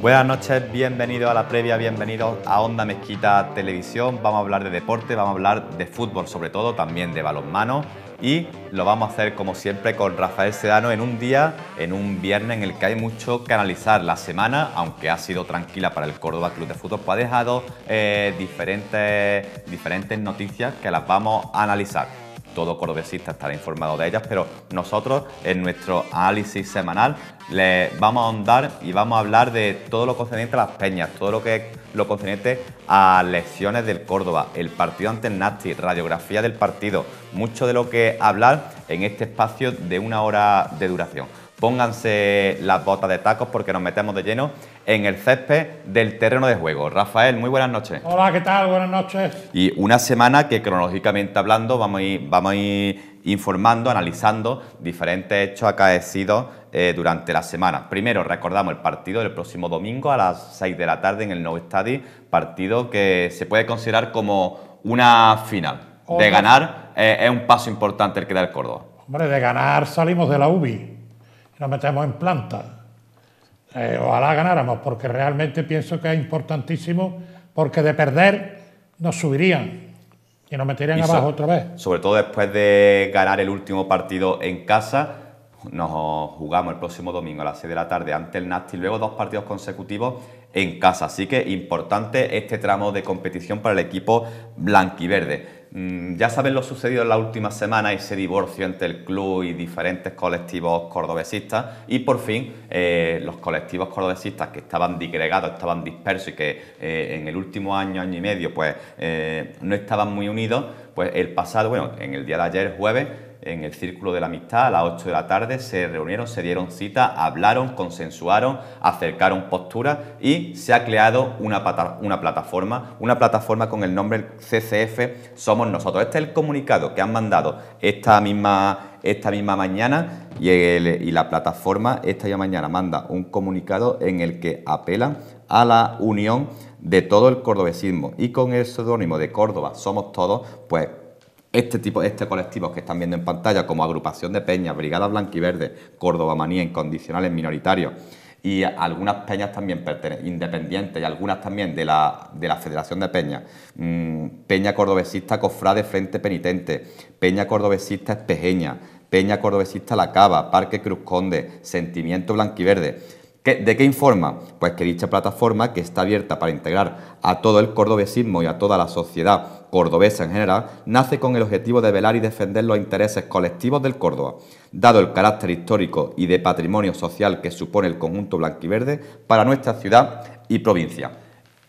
Buenas noches, bienvenidos a la previa, bienvenidos a Onda Mezquita Televisión. Vamos a hablar de deporte, vamos a hablar de fútbol sobre todo, también de balonmano y lo vamos a hacer como siempre con Rafael Sedano en un día, en un viernes en el que hay mucho que analizar. La semana, aunque ha sido tranquila para el Córdoba Club de Fútbol, pues ha dejado eh, diferentes, diferentes noticias que las vamos a analizar todo cordobesista estará informado de ellas, pero nosotros en nuestro análisis semanal les vamos a ahondar y vamos a hablar de todo lo concerniente a las peñas, todo lo que es lo concerniente a lecciones del Córdoba, el partido ante el Nasti, radiografía del partido, mucho de lo que hablar en este espacio de una hora de duración. Pónganse las botas de tacos porque nos metemos de lleno en el césped del terreno de juego. Rafael, muy buenas noches. Hola, ¿qué tal? Buenas noches. Y una semana que cronológicamente hablando vamos a ir, informando, analizando diferentes hechos acaecidos eh, durante la semana. Primero, recordamos el partido del próximo domingo a las 6 de la tarde en el No Stadi, partido que se puede considerar como una final. De ganar eh, es un paso importante el que da el Córdoba. Hombre, de ganar salimos de la UBI y nos metemos en planta eh, ojalá ganáramos, porque realmente pienso que es importantísimo, porque de perder nos subirían y nos meterían abajo otra vez. Sobre todo después de ganar el último partido en casa, nos jugamos el próximo domingo a las 6 de la tarde ante el Nasti, luego dos partidos consecutivos en casa, así que importante este tramo de competición para el equipo blanquiverde. Mm, ya saben lo sucedido en última semana y ese divorcio entre el club y diferentes colectivos cordobesistas y por fin eh, los colectivos cordobesistas que estaban digregados, estaban dispersos y que eh, en el último año, año y medio pues eh, no estaban muy unidos, pues el pasado, bueno, en el día de ayer, jueves, en el Círculo de la Amistad a las 8 de la tarde, se reunieron, se dieron cita, hablaron, consensuaron, acercaron posturas y se ha creado una, una plataforma, una plataforma con el nombre CCF Somos Nosotros. Este es el comunicado que han mandado esta misma, esta misma mañana y, y la plataforma esta ya mañana manda un comunicado en el que apelan a la unión de todo el cordobesismo y con el seudónimo de Córdoba Somos Todos, pues este tipo, este colectivo que están viendo en pantalla como agrupación de peñas, Brigada Blanquiverde, Córdoba Manía, Incondicionales, Minoritarios y algunas peñas también independientes y algunas también de la, Federación de Peñas. Mm, peña Cordobesista Cofrade Frente Penitente, Peña Cordobesista Espejeña, Peña Cordobesista La Cava, Parque Cruz Conde, Sentimiento Blanquiverde ¿De qué informa? Pues que dicha plataforma, que está abierta para integrar a todo el cordobesismo y a toda la sociedad cordobesa en general, nace con el objetivo de velar y defender los intereses colectivos del Córdoba, dado el carácter histórico y de patrimonio social que supone el conjunto blanquiverde para nuestra ciudad y provincia.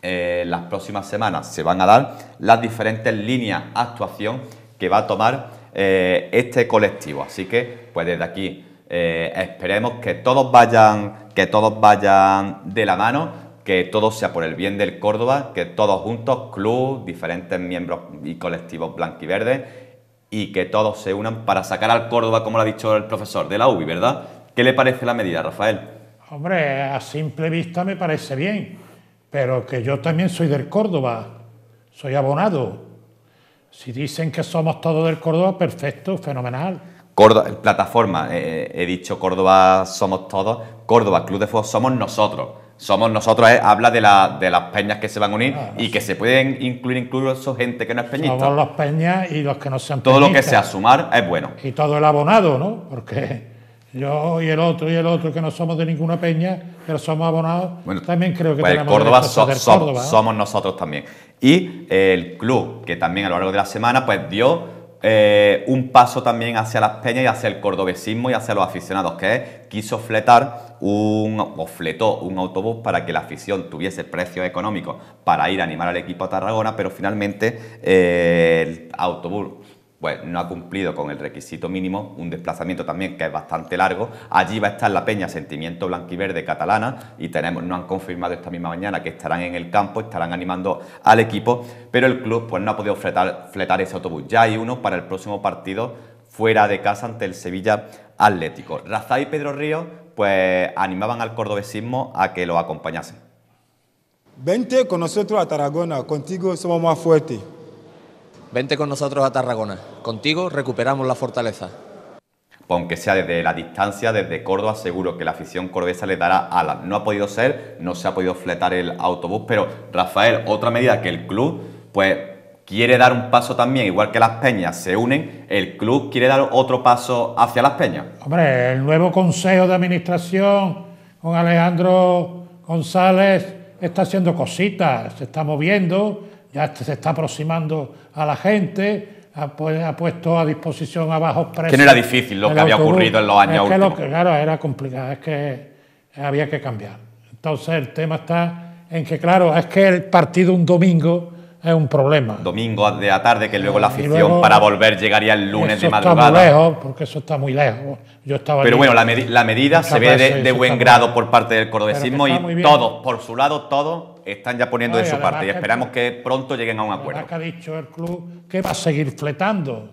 Eh, las próximas semanas se van a dar las diferentes líneas de actuación que va a tomar eh, este colectivo. Así que, pues desde aquí eh, esperemos que todos vayan, que todos vayan de la mano que todo sea por el bien del Córdoba, que todos juntos, club, diferentes miembros y colectivos blanquiverdes, y que todos se unan para sacar al Córdoba, como lo ha dicho el profesor de la UBI, ¿verdad? ¿Qué le parece la medida, Rafael? Hombre, a simple vista me parece bien, pero que yo también soy del Córdoba, soy abonado. Si dicen que somos todos del Córdoba, perfecto, fenomenal. Córdoba, plataforma, eh, he dicho Córdoba somos todos, Córdoba Club de Fútbol somos nosotros. Somos nosotros, eh, habla de, las peñas que se van a unir ah, y que se pueden incluir incluso gente que no es peñista. los peñas y los que no sean Todo lo que sea sumar es bueno. Y todo el abonado, ¿no? Porque yo y el otro y el otro que no somos de ninguna peña, pero somos abonados, bueno, también creo que pues Córdoba, somos nosotros también. Y el club, que también a lo largo de la semana, pues dio eh, un paso también hacia las peñas y hacia el cordobesismo y hacia los aficionados, que quiso fletar un, o fletó un autobús para que la afición tuviese precios económicos para ir a animar al equipo a Tarragona, pero finalmente eh, el autobús pues no ha cumplido con el requisito mínimo, un desplazamiento también que es bastante largo. Allí va a estar la peña Sentimiento Blanquiverde Catalana y tenemos, nos han confirmado esta misma mañana que estarán en el campo, estarán animando al equipo, pero el club pues no ha podido fletar, ese autobús. Ya hay uno para el próximo partido fuera de casa ante el Sevilla Atlético. Razá y Pedro Río, pues animaban al cordobesismo a que lo acompañasen. Vente con nosotros a Tarragona, contigo somos más fuertes. Vente con nosotros a Tarragona. Contigo recuperamos la fortaleza. Pues aunque sea desde la distancia, desde Córdoba, seguro que la afición cordesa le dará alas. No ha podido ser, no se ha podido fletar el autobús, pero Rafael, otra medida que el club, pues quiere dar un paso también, igual que las peñas se unen, el club quiere dar otro paso hacia las peñas. Hombre, el nuevo consejo de administración con Alejandro González está haciendo cositas, se está moviendo ya se está aproximando a la gente, ha, puesto a disposición a bajos precios. Que no era difícil lo que había ocurrido en los años es que Lo que, claro, era complicado, es que había que cambiar. Entonces el tema está en que, claro, es que el partido un domingo es un problema. Domingo de la tarde, que luego la afición para volver llegaría el lunes de madrugada. Está muy lejos, porque eso está muy lejos. Yo estaba Pero bueno, la, medida se ve de, buen grado por parte del cordobesismo y todos, por su lado, todos están ya poniendo de su parte y esperamos que, pronto lleguen a un acuerdo. Que ha dicho el club que va a seguir fletando,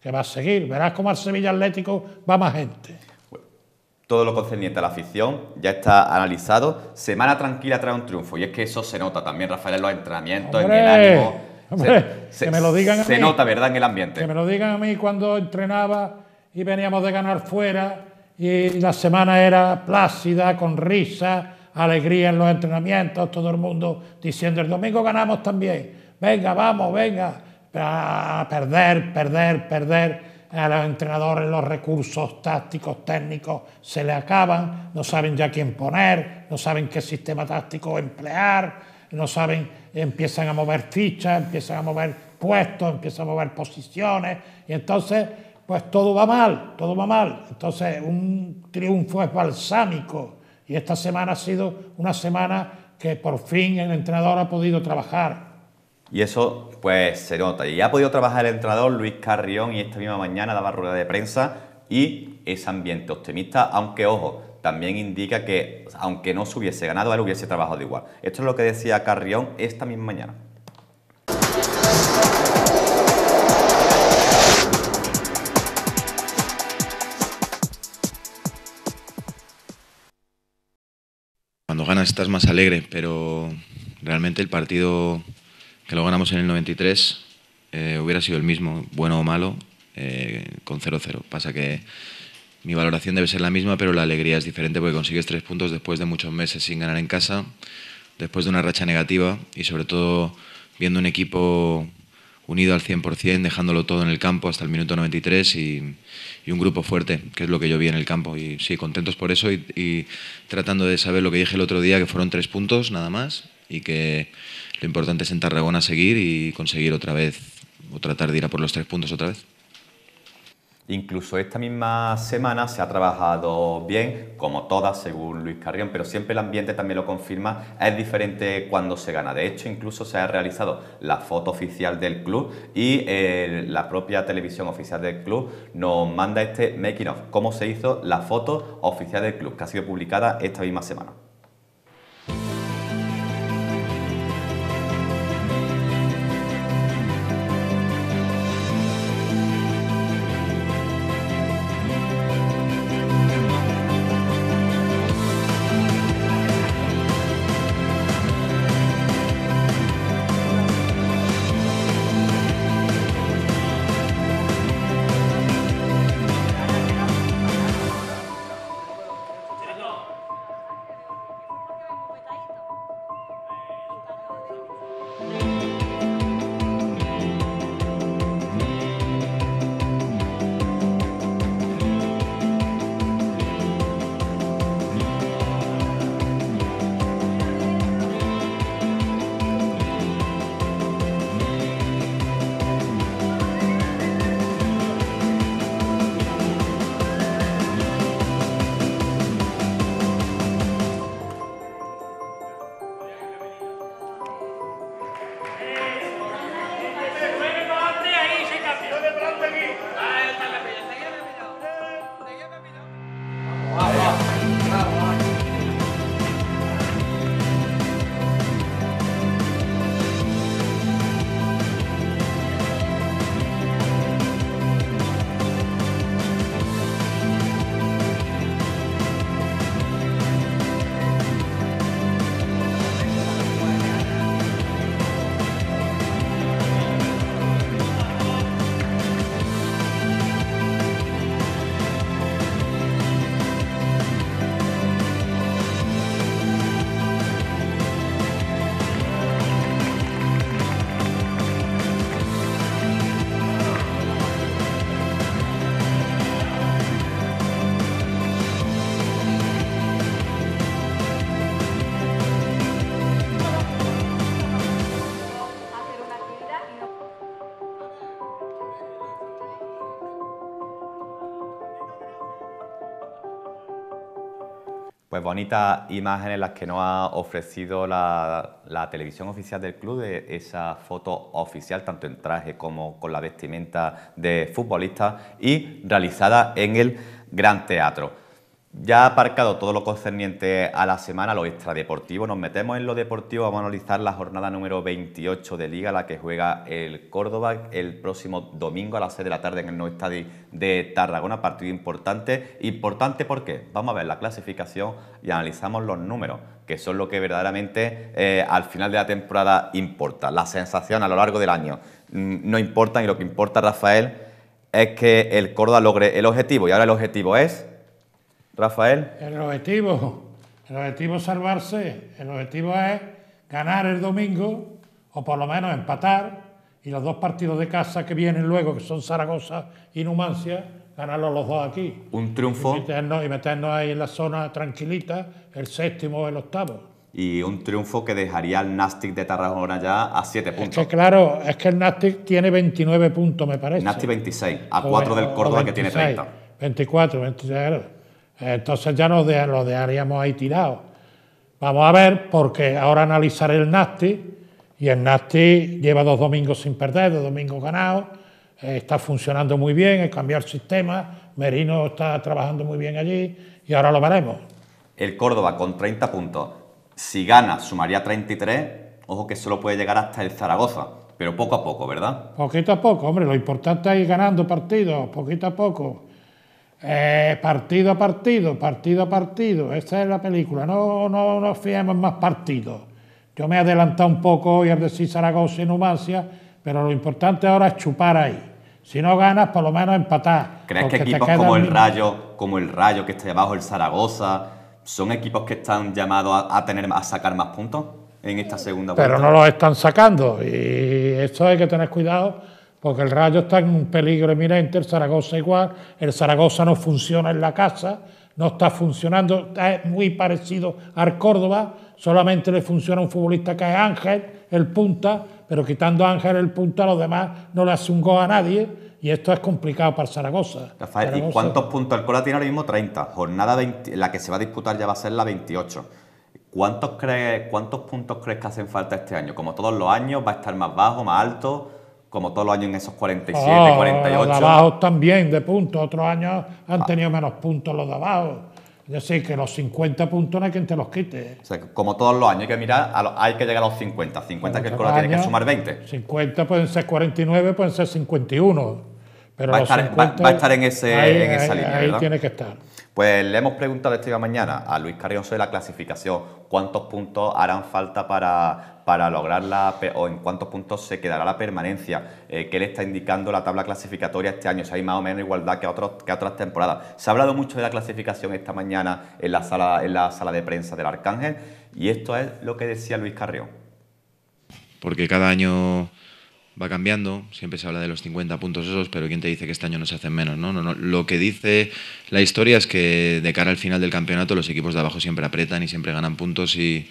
que va a seguir. Verás cómo al Sevilla Atlético va más gente. todo lo concerniente a la afición ya está analizado. Semana tranquila trae un triunfo y es que eso se nota también, Rafael, en los entrenamientos, en el ánimo. Se, me lo digan se nota, ¿verdad?, en el ambiente. Que me lo digan a mí cuando entrenaba y veníamos de ganar fuera y la semana era plácida, con risa alegría en los entrenamientos, todo el mundo diciendo, el domingo ganamos también, venga, vamos, venga, a perder, perder, perder. A los entrenadores los recursos tácticos, técnicos se les acaban, no saben ya quién poner, no saben qué sistema táctico emplear, no saben, empiezan a mover fichas, empiezan a mover puestos, empiezan a mover posiciones, y entonces pues todo va mal, todo va mal. Entonces un triunfo es balsámico y esta semana ha sido una semana que por fin el entrenador ha podido trabajar. Y eso pues se nota. Y ha podido trabajar el entrenador Luis Carrión y esta misma mañana daba rueda de prensa y ese ambiente optimista, aunque ojo, también indica que aunque no se hubiese ganado, él hubiese trabajado igual. Esto es lo que decía Carrión esta misma mañana. estás más alegre, pero realmente el partido que lo ganamos en el 93 eh, hubiera sido el mismo, bueno o malo, eh, con 0-0. Pasa que mi valoración debe ser la misma, pero la alegría es diferente porque consigues tres puntos después de muchos meses sin ganar en casa, después de una racha negativa y sobre todo viendo un equipo unido al 100%, dejándolo todo en el campo hasta el minuto 93 y, y, un grupo fuerte, que es lo que yo vi en el campo. Y sí, contentos por eso y, y, tratando de saber lo que dije el otro día, que fueron tres puntos nada más y que lo importante es en Tarragona seguir y conseguir otra vez o tratar de ir a por los tres puntos otra vez. Incluso esta misma semana se ha trabajado bien, como todas, según Luis Carrión, pero siempre el ambiente también lo confirma, es diferente cuando se gana. De hecho, incluso se ha realizado la foto oficial del club y eh, la propia televisión oficial del club nos manda este making of, cómo se hizo la foto oficial del club, que ha sido publicada esta misma semana. bonitas imágenes las que nos ha ofrecido la, televisión oficial del club, de esa foto oficial, tanto en traje como con la vestimenta de futbolista y realizada en el Gran Teatro. Ya aparcado todo lo concerniente a la semana, lo extradeportivo, nos metemos en lo deportivo, vamos a analizar la jornada número 28 de Liga, la que juega el Córdoba el próximo domingo a las 6 de la tarde en el nuevo estadio de Tarragona, partido importante. ¿Importante por qué? Vamos a ver la clasificación y analizamos los números, que son lo que verdaderamente eh, al final de la temporada importa, la sensación a lo largo del año. Mm, no importa y lo que importa, Rafael, es que el Córdoba logre el objetivo y ahora el objetivo es Rafael. El objetivo, el objetivo es salvarse, el objetivo es ganar el domingo o por lo menos empatar y los dos partidos de casa que vienen luego, que son Zaragoza y Numancia, ganarlos los dos aquí. Un triunfo. Y meternos, ahí en la zona tranquilita, el séptimo o el octavo y un triunfo que dejaría al Nastic de Tarragona ya a siete puntos. Es que claro, es que el Nastic tiene 29 puntos, me parece. Nastic 26, a 4 del Córdoba que tiene 30. 24, 26. Entonces ya nos lo dejaríamos ahí tirado. Vamos a ver, porque ahora analizaré el Nasti. y el Nasti lleva dos domingos sin perder, dos domingos ganados, eh, está funcionando muy bien, he cambiado el sistema, Merino está trabajando muy bien allí, y ahora lo veremos. El Córdoba con 30 puntos, si gana, sumaría 33, ojo que solo puede llegar hasta el Zaragoza, pero poco a poco, ¿verdad? Poquito a poco, hombre, lo importante es ir ganando partidos, poquito a poco. Eh, partido a partido, partido a partido, esa es la película, no nos no en más partidos. Yo me he adelantado un poco hoy al decir Zaragoza y Numancia, pero lo importante ahora es chupar ahí. Si no ganas, por lo menos empatar. ¿Crees que equipos como el Rayo, como el Rayo que está debajo, el Zaragoza, son equipos que están llamados a, tener a sacar más puntos en esta segunda vuelta? Pero no los están sacando y eso hay que tener cuidado porque el Rayo está en un peligro eminente, el Zaragoza igual, el Zaragoza no funciona en la casa, no está funcionando, es muy parecido al Córdoba, solamente le funciona un futbolista que es Ángel, el punta, pero quitando a Ángel el punta, los demás no le hace un gol a nadie, y esto es complicado para Zaragoza. Rafael, ¿y cuántos puntos el Córdoba tiene ahora mismo? 30. Jornada la que se va a disputar ya va a ser la 28. ¿Cuántos, crees, ¿Cuántos puntos crees que hacen falta este año? Como todos los años, ¿va a estar más bajo, más alto? como todos los años en esos 47, 48. Los de abajo también de puntos, otros años han tenido menos puntos los de abajo. Es decir, que los 50 puntos no hay quien te los quite. O sea, como todos los años hay que mirar, hay que llegar a los 50. 50 que el color tiene que sumar 20. 50 pueden ser 49, pueden ser 51. Pero va, los 50, va, a estar en, ese, esa línea. Ahí tiene que estar. Pues le hemos preguntado esta mañana a Luis Carrión sobre la clasificación, cuántos puntos harán falta para, para lograrla o en cuántos puntos se quedará la permanencia, eh, ¿Qué le está indicando la tabla clasificatoria este año, hay más o menos igualdad que, otros, que otras temporadas. Se ha hablado mucho de la clasificación esta mañana en la sala, en la sala de prensa del Arcángel y esto es lo que decía Luis Carrión. Porque cada año va cambiando, siempre se habla de los 50 puntos esos, pero ¿quién te dice que este año no se hacen menos? ¿no? No, no, lo que dice la historia es que de cara al final del campeonato los equipos de abajo siempre apretan y siempre ganan puntos y,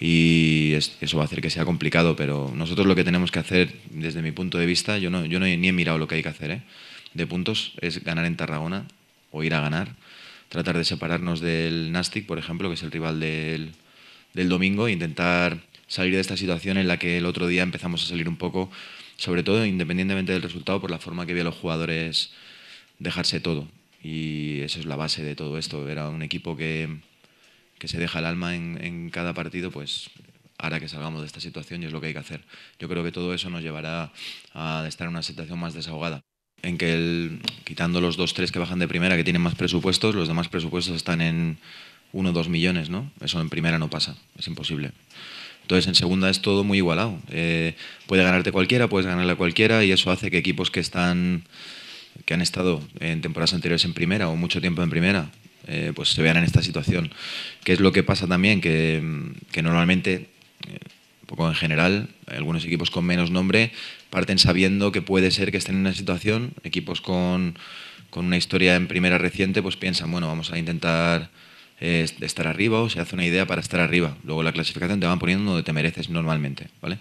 eso va a hacer que sea complicado, pero nosotros lo que tenemos que hacer, desde mi punto de vista, yo no, yo no ni he mirado lo que hay que hacer ¿eh? de puntos, es ganar en Tarragona o ir a ganar, tratar de separarnos del Nastic, por ejemplo, que es el rival del, del domingo, e intentar salir de esta situación en la que el otro día empezamos a salir un poco, sobre todo independientemente del resultado, por la forma que vi los jugadores dejarse todo. Y eso es la base de todo esto. Era un equipo que, se deja el alma en, cada partido, pues ahora que salgamos de esta situación y es lo que hay que hacer. Yo creo que todo eso nos llevará a estar en una situación más desahogada. En que el, quitando los dos, tres que bajan de primera, que tienen más presupuestos, los demás presupuestos están en uno o 2 millones, ¿no? Eso en primera no pasa, es imposible. Entonces, en segunda es todo muy igualado. Eh, puede ganarte cualquiera, puedes ganarle a cualquiera y eso hace que equipos que están que han estado en temporadas anteriores en primera o mucho tiempo en primera, eh, pues se vean en esta situación. Que es lo que pasa también? Que, mm, que normalmente, un eh, poco en general, algunos equipos con menos nombre parten sabiendo que puede ser que estén en una situación, equipos con, con una historia en primera reciente, pues piensan, bueno, vamos a intentar estar arriba o se hace una idea para estar arriba. Luego la clasificación te van poniendo donde te mereces normalmente, ¿vale?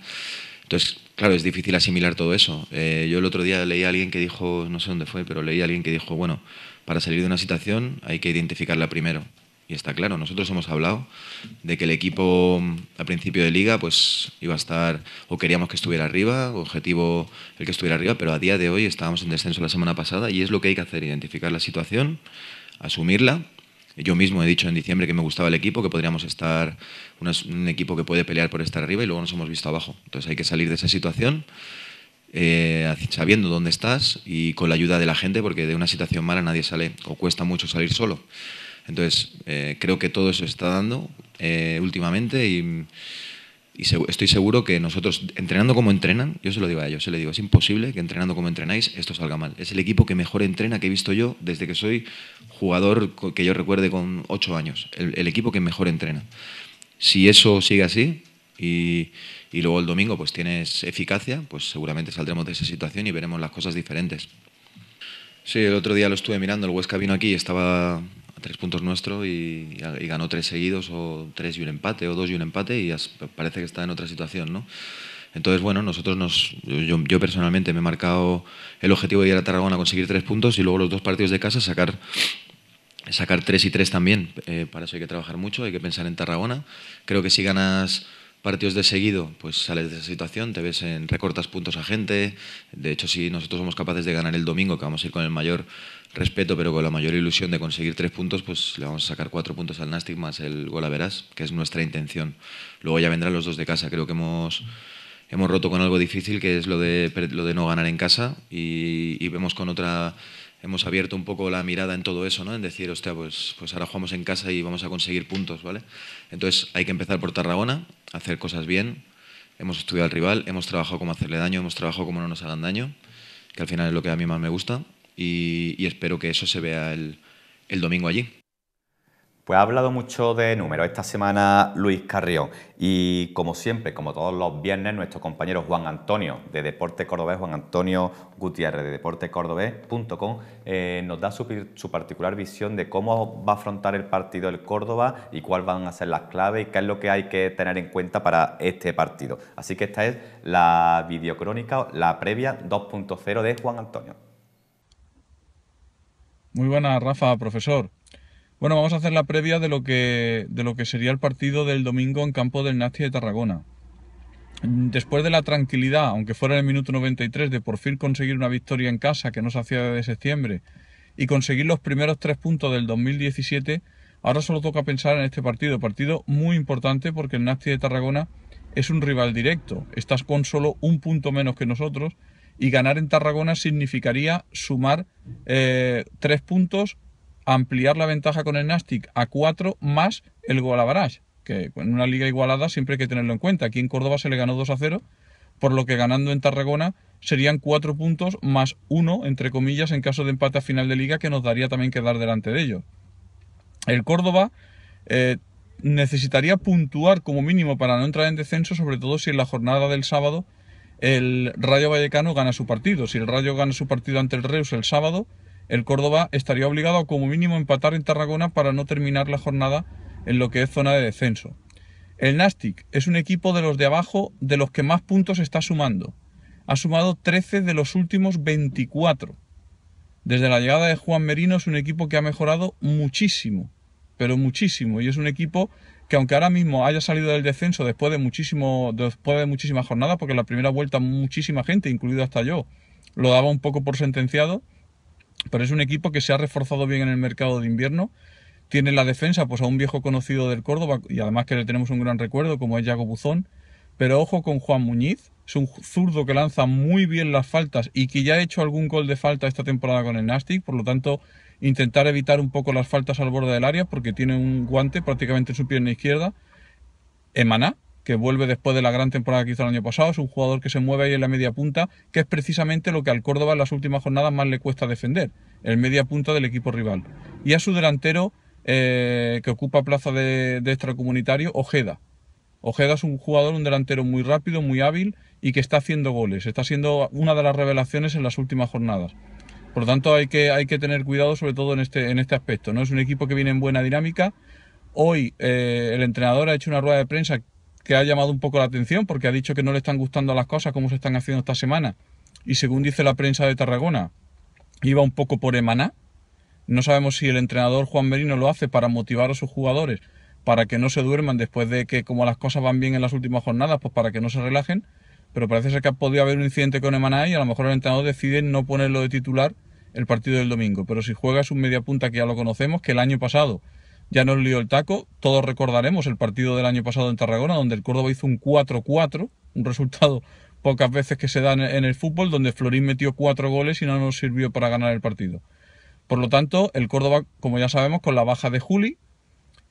Entonces, claro, es difícil asimilar todo eso. Eh, yo el otro día leí a alguien que dijo, no sé dónde fue, pero leí a alguien que dijo, bueno, para salir de una situación hay que identificarla primero. Y está claro, nosotros hemos hablado de que el equipo a principio de liga pues iba a estar, o queríamos que estuviera arriba, objetivo el que estuviera arriba, pero a día de hoy estábamos en descenso la semana pasada y es lo que hay que hacer, identificar la situación, asumirla yo mismo he dicho en diciembre que me gustaba el equipo, que podríamos estar un equipo que puede pelear por estar arriba y luego nos hemos visto abajo. Entonces hay que salir de esa situación. Eh, sabiendo dónde estás y con la ayuda de la gente, porque de una situación mala nadie sale o cuesta mucho salir solo. Entonces, eh, creo que todo eso está dando eh, últimamente y y estoy seguro que nosotros, entrenando como entrenan, yo se lo digo a ellos, se le digo, es imposible que entrenando como entrenáis esto salga mal. Es el equipo que mejor entrena que he visto yo desde que soy jugador que yo recuerde con ocho años. El, equipo que mejor entrena. Si eso sigue así y, y, luego el domingo pues tienes eficacia, pues seguramente saldremos de esa situación y veremos las cosas diferentes. Sí, el otro día lo estuve mirando, el Huesca vino aquí y estaba tres puntos nuestro y, ganó tres seguidos o tres y un empate o dos y un empate y parece que está en otra situación, ¿no? Entonces, bueno, nosotros nos, yo, personalmente me he marcado el objetivo de ir a Tarragona a conseguir tres puntos y luego los dos partidos de casa sacar, sacar tres y tres también. Eh, para eso hay que trabajar mucho, hay que pensar en Tarragona. Creo que si ganas partidos de seguido, pues sales de esa situación, te ves en recortas puntos a gente. De hecho, si nosotros somos capaces de ganar el domingo, que vamos a ir con el mayor respeto, pero con la mayor ilusión de conseguir tres puntos, pues le vamos a sacar cuatro puntos al Nastic más el gol a Verás, que es nuestra intención. Luego ya vendrán los dos de casa. Creo que hemos, hemos roto con algo difícil, que es lo de, lo de no ganar en casa, y vemos con otra hemos abierto un poco la mirada en todo eso, ¿no? En decir, hostia, pues, pues ahora jugamos en casa y vamos a conseguir puntos, ¿vale? Entonces hay que empezar por Tarragona, hacer cosas bien. Hemos estudiado al rival, hemos trabajado cómo hacerle daño, hemos trabajado cómo no nos hagan daño, que al final es lo que a mí más me gusta. Y, espero que eso se vea el domingo allí. Pues ha hablado mucho de números esta semana Luis Carrión y como siempre, como todos los viernes, nuestro compañero Juan Antonio de Deporte Cordobés, Juan Antonio Gutiérrez de deportecordobés.com, eh, nos da su, su, particular visión de cómo va a afrontar el partido del Córdoba y cuáles van a ser las claves y qué es lo que hay que tener en cuenta para este partido. Así que esta es la videocrónica, la previa 2.0 de Juan Antonio. Muy buenas, Rafa, profesor. Bueno, vamos a hacer la previa de lo que, de lo que sería el partido del domingo en campo del Nasti de Tarragona. Después de la tranquilidad, aunque fuera en el minuto 93, de por fin conseguir una victoria en casa que no se hacía desde septiembre y conseguir los primeros tres puntos del 2017, ahora solo toca pensar en este partido. Partido muy importante porque el Nasti de Tarragona es un rival directo. Estás con solo un punto menos que nosotros y ganar en Tarragona significaría sumar eh, tres puntos ampliar la ventaja con el Nastic a 4 más el Golabarás, que en una liga igualada siempre hay que tenerlo en cuenta. Aquí en Córdoba se le ganó 2 a 0, por lo que ganando en Tarragona serían 4 puntos más 1, entre comillas, en caso de empate a final de liga, que nos daría también quedar delante de ellos. El Córdoba eh, necesitaría puntuar como mínimo para no entrar en descenso, sobre todo si en la jornada del sábado el Rayo Vallecano gana su partido. Si el Rayo gana su partido ante el Reus el sábado, el Córdoba estaría obligado a como mínimo empatar en Tarragona para no terminar la jornada en lo que es zona de descenso. El Nastic es un equipo de los de abajo de los que más puntos está sumando. Ha sumado 13 de los últimos 24. Desde la llegada de Juan Merino es un equipo que ha mejorado muchísimo, pero muchísimo. Y es un equipo que aunque ahora mismo haya salido del descenso después de, muchísimo, después de muchísimas jornadas, porque en la primera vuelta muchísima gente, incluido hasta yo, lo daba un poco por sentenciado, pero es un equipo que se ha reforzado bien en el mercado de invierno. Tiene la defensa pues, a un viejo conocido del Córdoba y además que le tenemos un gran recuerdo como es Yago Buzón. Pero ojo con Juan Muñiz, es un zurdo que lanza muy bien las faltas y que ya ha hecho algún gol de falta esta temporada con el Nastic, por lo tanto intentar evitar un poco las faltas al borde del área porque tiene un guante prácticamente en su pierna izquierda. Emaná, que vuelve después de la gran temporada que hizo el año pasado. Es un jugador que se mueve ahí en la media punta, que es precisamente lo que al Córdoba en las últimas jornadas más le cuesta defender, el media punta del equipo rival. Y a su delantero, eh, que ocupa plaza de, extracomunitario, Ojeda. Ojeda es un jugador, un delantero muy rápido, muy hábil y que está haciendo goles. Está siendo una de las revelaciones en las últimas jornadas. Por lo tanto, hay que, hay que tener cuidado sobre todo en este, en este aspecto. ¿no? Es un equipo que viene en buena dinámica. Hoy eh, el entrenador ha hecho una rueda de prensa que ha llamado un poco la atención porque ha dicho que no le están gustando las cosas como se están haciendo esta semana. Y según dice la prensa de Tarragona, iba un poco por emaná. No sabemos si el entrenador Juan Merino lo hace para motivar a sus jugadores para que no se duerman después de que como las cosas van bien en las últimas jornadas, pues para que no se relajen. Pero parece ser que ha podido haber un incidente con Emaná y a lo mejor el entrenador decide no ponerlo de titular el partido del domingo. Pero si juega es un punta que ya lo conocemos, que el año pasado ya nos lió el taco. Todos recordaremos el partido del año pasado en Tarragona, donde el Córdoba hizo un 4-4, un resultado pocas veces que se da en el fútbol, donde Florín metió cuatro goles y no nos sirvió para ganar el partido. Por lo tanto, el Córdoba, como ya sabemos, con la baja de Juli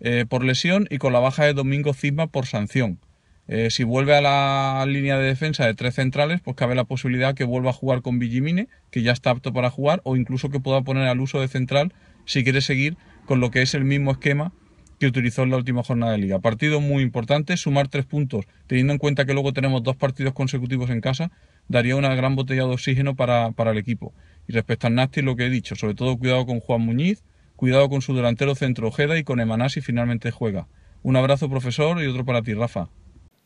eh, por lesión y con la baja de Domingo Cisma por sanción. Eh, si vuelve a la línea de defensa de tres centrales, pues cabe la posibilidad que vuelva a jugar con Villimine, que ya está apto para jugar, o incluso que pueda poner al uso de central si quiere seguir con lo que es el mismo esquema que utilizó en la última jornada de liga. Partido muy importante, sumar tres puntos, teniendo en cuenta que luego tenemos dos partidos consecutivos en casa, daría una gran botella de oxígeno para, el equipo. Y respecto al Nasti lo que he dicho, sobre todo cuidado con Juan Muñiz, cuidado con su delantero centro Ojeda y con Emanasi si finalmente juega. Un abrazo, profesor, y otro para ti, Rafa.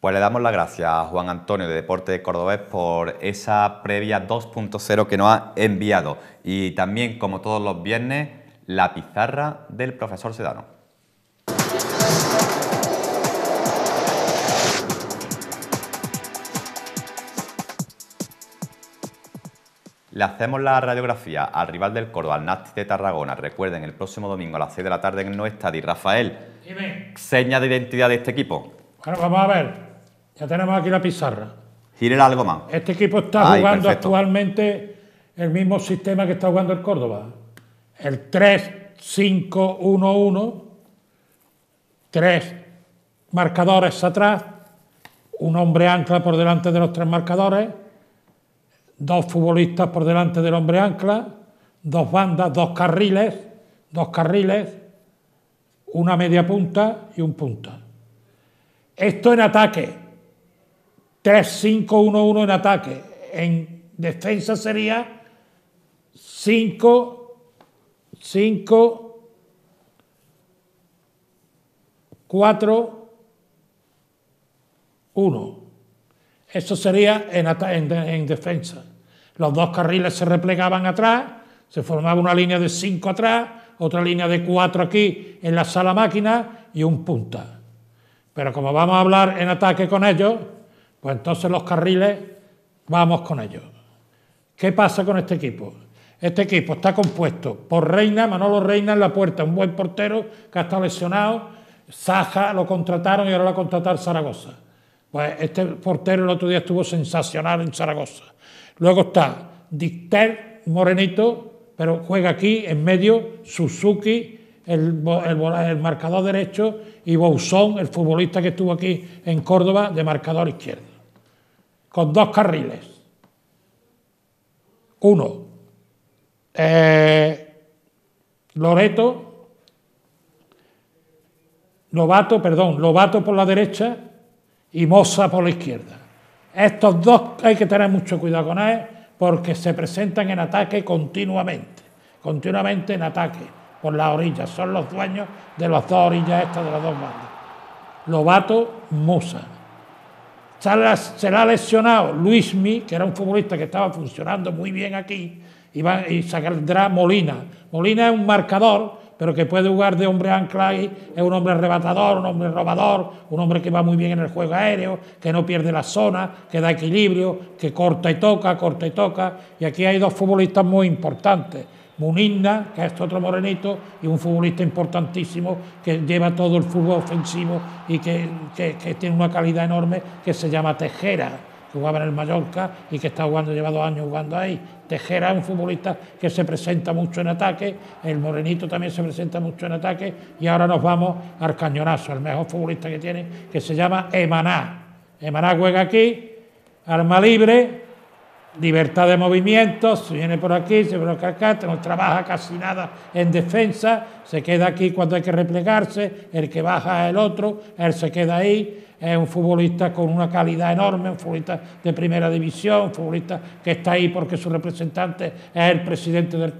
Pues le damos las gracias a Juan Antonio de Deporte de Cordobés por esa previa 2.0 que nos ha enviado. Y también, como todos los viernes, la pizarra del profesor Sedano. Le hacemos la radiografía al rival del Córdoba, al de Tarragona. Recuerden, el próximo domingo a las 6 de la tarde en no y Rafael, seña de identidad de este equipo. Bueno, vamos a ver. Ya tenemos aquí la pizarra. Giren algo más. Este equipo está jugando actualmente el mismo sistema que está jugando el Córdoba el 3-5-1-1, tres marcadores atrás, un hombre ancla por delante de los tres marcadores, dos futbolistas por delante del hombre ancla, dos bandas, dos carriles, dos carriles, una media punta y un punto Esto en ataque, 3-5-1-1 en ataque, en defensa sería 5 5, 4, 1. Eso sería en, defensa. Los dos carriles se replegaban atrás, se formaba una línea de 5 atrás, otra línea de 4 aquí en la sala máquina y un punta. Pero como vamos a hablar en ataque con ellos, pues entonces los carriles vamos con ellos. ¿Qué pasa con este equipo? Este equipo está compuesto por Reina, Manolo Reina en la puerta, un buen portero que ha estado lesionado. Zaja lo contrataron y ahora lo va a contratar Zaragoza. Pues este portero el otro día estuvo sensacional en Zaragoza. Luego está Dicter Morenito, pero juega aquí en medio, Suzuki, el, el marcador derecho, y Bouzón, el futbolista que estuvo aquí en Córdoba, de marcador izquierdo. Con dos carriles. Uno, eh, Loreto, Lobato, perdón, Lobato por la derecha y Mosa por la izquierda. Estos dos hay que tener mucho cuidado con él... porque se presentan en ataque continuamente, continuamente en ataque por las orillas. Son los dueños de las dos orillas estas de las dos bandas. Lobato, Mosa... Se la ha lesionado Luismi, que era un futbolista que estaba funcionando muy bien aquí, y, sacará Molina. Molina es un marcador, pero que puede jugar de hombre ancla y es un hombre arrebatador, un hombre robador, un hombre que va muy bien en el juego aéreo, que no pierde la zona, que da equilibrio, que corta y toca, corta y toca. Y aquí hay dos futbolistas muy importantes. Muninda que es otro morenito, y un futbolista importantísimo que lleva todo el fútbol ofensivo y que tiene una calidad enorme, que se llama Tejera que jugaba en el Mallorca y que está jugando, lleva dos años jugando ahí. Tejera es un futbolista que se presenta mucho en ataque, el Morenito también se presenta mucho en ataque y ahora nos vamos al cañonazo, ...al mejor futbolista que tiene, que se llama Emaná. Emaná juega aquí, arma libre, libertad de movimiento, se viene por aquí, se viene por acá, no trabaja casi nada en defensa, se queda aquí cuando hay que replegarse, el que baja es el otro, él se queda ahí, es un futbolista con una calidad enorme, un futbolista de primera división, un futbolista que está ahí porque su representante es el presidente del,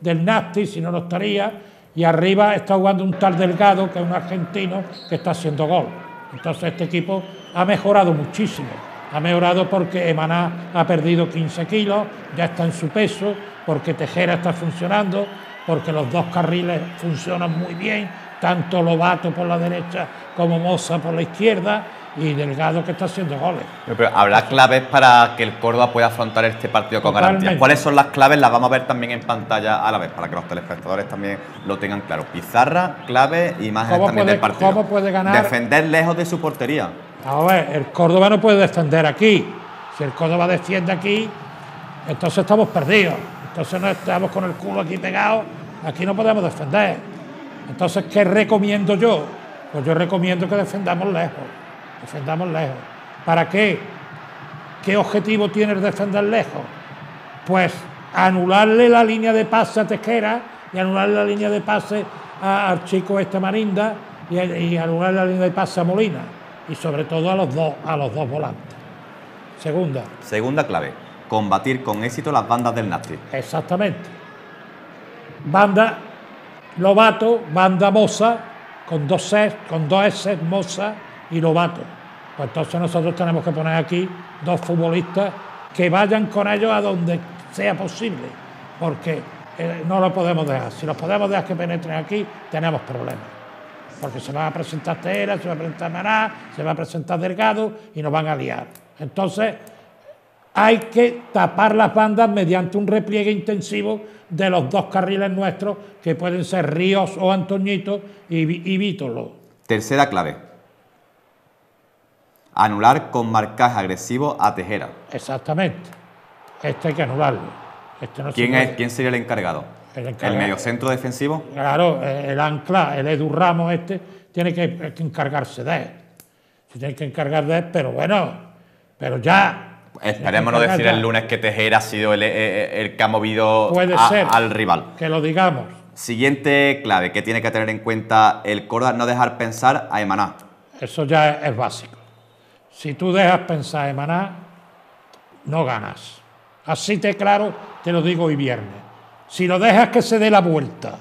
del NAFTI, si no lo estaría, y arriba está jugando un tal Delgado, que es un argentino, que está haciendo gol. Entonces este equipo ha mejorado muchísimo. Ha mejorado porque Emaná ha perdido 15 kilos, ya está en su peso, porque Tejera está funcionando, porque los dos carriles funcionan muy bien, tanto Lobato por la derecha como Moza por la izquierda y Delgado que está haciendo goles. Pero, habrá claves para que el Córdoba pueda afrontar este partido con garantías. ¿Cuáles son las claves? Las vamos a ver también en pantalla a la vez para que los telespectadores también lo tengan claro. Pizarra, clave y más también del partido. ¿Cómo puede ganar? Defender lejos de su portería. Vamos a ver, el Córdoba no puede defender aquí. Si el Córdoba defiende aquí, entonces estamos perdidos. Entonces no estamos con el culo aquí pegado. Aquí no podemos defender. Entonces, ¿qué recomiendo yo? Pues yo recomiendo que defendamos lejos. Defendamos lejos. ¿Para qué? ¿Qué objetivo tiene el defender lejos? Pues anularle la línea de pase a Tejera y anularle la línea de pase al chico este Marinda y, anularle la línea de pase a Molina y sobre todo a los dos, a los volantes. Segunda. Segunda clave, combatir con éxito las bandas del nazi... Exactamente. Banda Lobato, banda Moza, con dos S con dos S, Moza y Lobato. Pues entonces nosotros tenemos que poner aquí dos futbolistas que vayan con ellos a donde sea posible, porque eh, no lo podemos dejar. Si los podemos dejar que penetren aquí, tenemos problemas porque se va a presentar Tela, se va a presentar Maná, se va a presentar Delgado y nos van a liar. Entonces, hay que tapar las bandas mediante un repliegue intensivo de los dos carriles nuestros, que pueden ser Ríos o Antoñito y, y Vítolo. Tercera clave. Anular con marcaje agresivo a Tejera. Exactamente. Este hay que anularlo. ¿Quién sería el encargado? El, medio centro defensivo. Claro, el ancla, el Edu Ramos este, tiene que, encargarse de él. tiene que encargar de él, pero bueno, pero ya. Esperemos no decir el lunes que Tejera ha sido el, eh, eh, que ha movido Puede ser al rival. Que lo digamos. Siguiente clave que tiene que tener en cuenta el Córdoba, no dejar pensar a Emaná. Eso ya es, básico. Si tú dejas pensar a Emaná, no ganas. Así te claro, te lo digo hoy viernes. Si lo dejas que se dé la vuelta,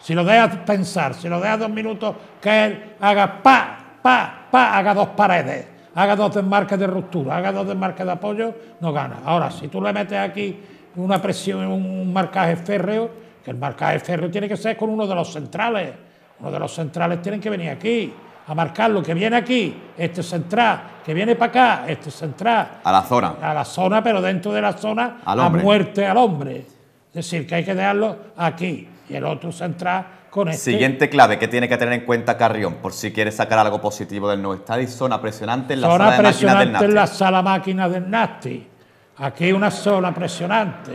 si lo dejas pensar, si lo dejas dos minutos que él haga pa, pa, pa, haga dos paredes, haga dos desmarques de ruptura, haga dos desmarques de apoyo, no gana. Ahora, si tú le metes aquí una presión, un marcaje férreo, que el marcaje férreo tiene que ser con uno de los centrales. Uno de los centrales tiene que venir aquí a marcarlo, que viene aquí, este central, que viene para acá, este central. A la zona. A la zona, pero dentro de la zona, a muerte al hombre. Es decir, que hay que dejarlo aquí y el otro central con este. Siguiente clave que tiene que tener en cuenta Carrión, por si quiere sacar algo positivo del no estadio, zona presionante en la zona, sala de en la sala máquina del Nasti. Aquí una zona presionante.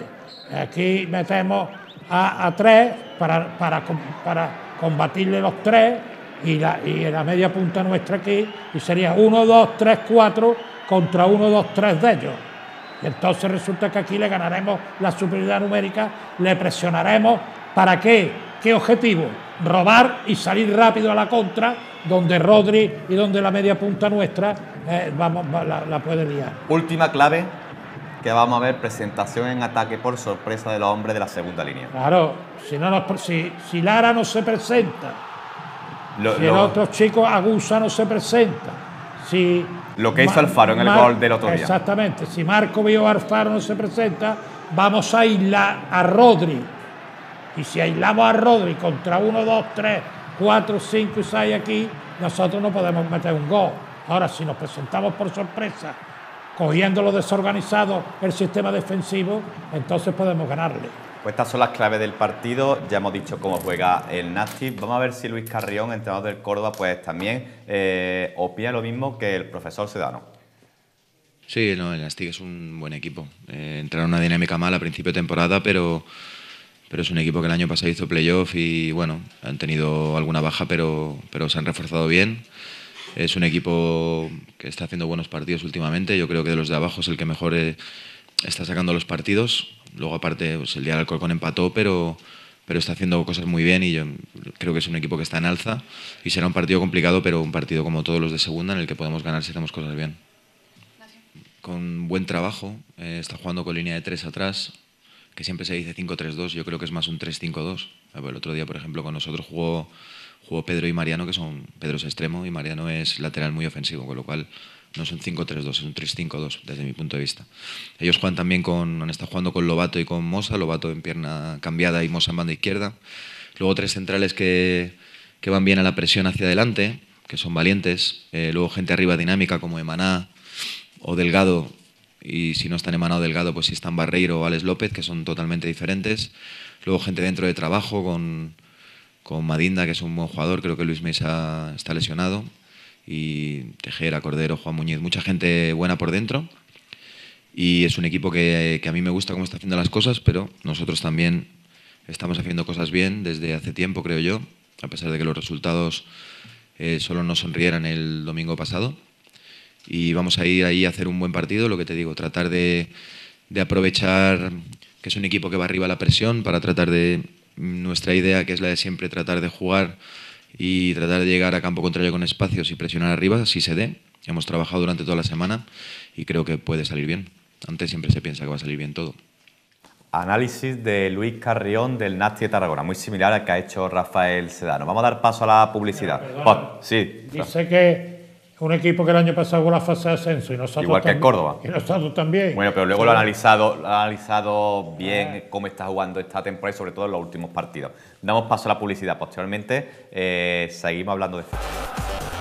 Aquí metemos a, tres para, para, para combatirle los tres y la, y la media punta nuestra aquí y sería uno, dos, tres, cuatro... contra uno, dos, tres de ellos. Y entonces resulta que aquí le ganaremos la superioridad numérica, le presionaremos. ¿Para qué? ¿Qué objetivo? Robar y salir rápido a la contra, donde Rodri y donde la media punta nuestra eh, vamos, la, puede liar. Última clave que vamos a ver presentación en ataque por sorpresa de los hombres de la segunda línea. Claro, si, Lara no se presenta, si los el otro chico Agusa no se presenta, si lo que hizo Alfaro en el gol del otro día. Exactamente, si Marco Vio Alfaro no se presenta, vamos a aislar a Rodri. Y si aislamos a Rodri contra 1, 2, 3, cuatro, cinco y 6 aquí, nosotros no podemos meter un gol. Ahora, si nos presentamos por sorpresa, cogiendo lo desorganizado el sistema defensivo, entonces podemos ganarle. Pues estas son las claves del partido, ya hemos dicho cómo juega el Nástic. Vamos a ver si Luis Carrión, entrenador del Córdoba, pues también eh, opina lo mismo que el profesor Sedano. Sí, no, el Nástic es un buen equipo. Eh, Entraron en una dinámica mala a principio de temporada, pero, pero es un equipo que el año pasado hizo playoff y bueno, han tenido alguna baja, pero, se han reforzado bien. Es un equipo que está haciendo buenos partidos últimamente. Yo creo que de los de abajo es el que mejor eh, está sacando los partidos Luego, aparte, pues, el día del Alcorcón empató, pero, pero está haciendo cosas muy bien y yo creo que es un equipo que está en alza y será un partido complicado, pero un partido como todos los de segunda en el que podemos ganar si hacemos cosas bien. Con buen trabajo, eh, está jugando con línea de tres atrás, que siempre se dice 5-3-2, yo creo que es más un 3-5-2. Ah, pues, el otro día, por ejemplo, con nosotros jugó, jugó Pedro y Mariano, que son, Pedro es extremo y Mariano es lateral muy ofensivo, con lo cual no es un 5-3-2, es un 3-5-2 desde mi punto de vista. Ellos juegan también con, han jugando con Lobato y con Mosa, Lobato en pierna cambiada y Mosa en banda izquierda. Luego tres centrales que, van bien a la presión hacia adelante, que son valientes. Eh, luego gente arriba dinámica como Emaná o Delgado. Y si no están Emaná o Delgado, pues si están Barreiro o Alex López, que son totalmente diferentes. Luego gente dentro de trabajo con, con Madinda, que es un buen jugador. Creo que Luis Mesa está lesionado y Tejera, Cordero, Juan Muñiz, mucha gente buena por dentro. Y es un equipo que, a mí me gusta cómo está haciendo las cosas, pero nosotros también estamos haciendo cosas bien desde hace tiempo, creo yo, a pesar de que los resultados eh, solo nos sonrieran el domingo pasado. Y vamos a ir ahí a hacer un buen partido, lo que te digo, tratar de, de aprovechar que es un equipo que va arriba a la presión para tratar de nuestra idea, que es la de siempre tratar de jugar y tratar de llegar a campo contrario con espacios y presionar arriba, si se dé. Hemos trabajado durante toda la semana y creo que puede salir bien. Antes siempre se piensa que va a salir bien todo. Análisis de Luis Carrión del Nazi de Tarragona, muy similar al que ha hecho Rafael Sedano. Vamos a dar paso a la publicidad. sí. Dice que un equipo que el año pasado hubo la fase de ascenso y no Igual que en Córdoba. Y también. Bueno, pero luego lo ha analizado, analizado bien cómo está jugando esta temporada y sobre todo en los últimos partidos. Damos paso a la publicidad. Posteriormente eh, seguimos hablando de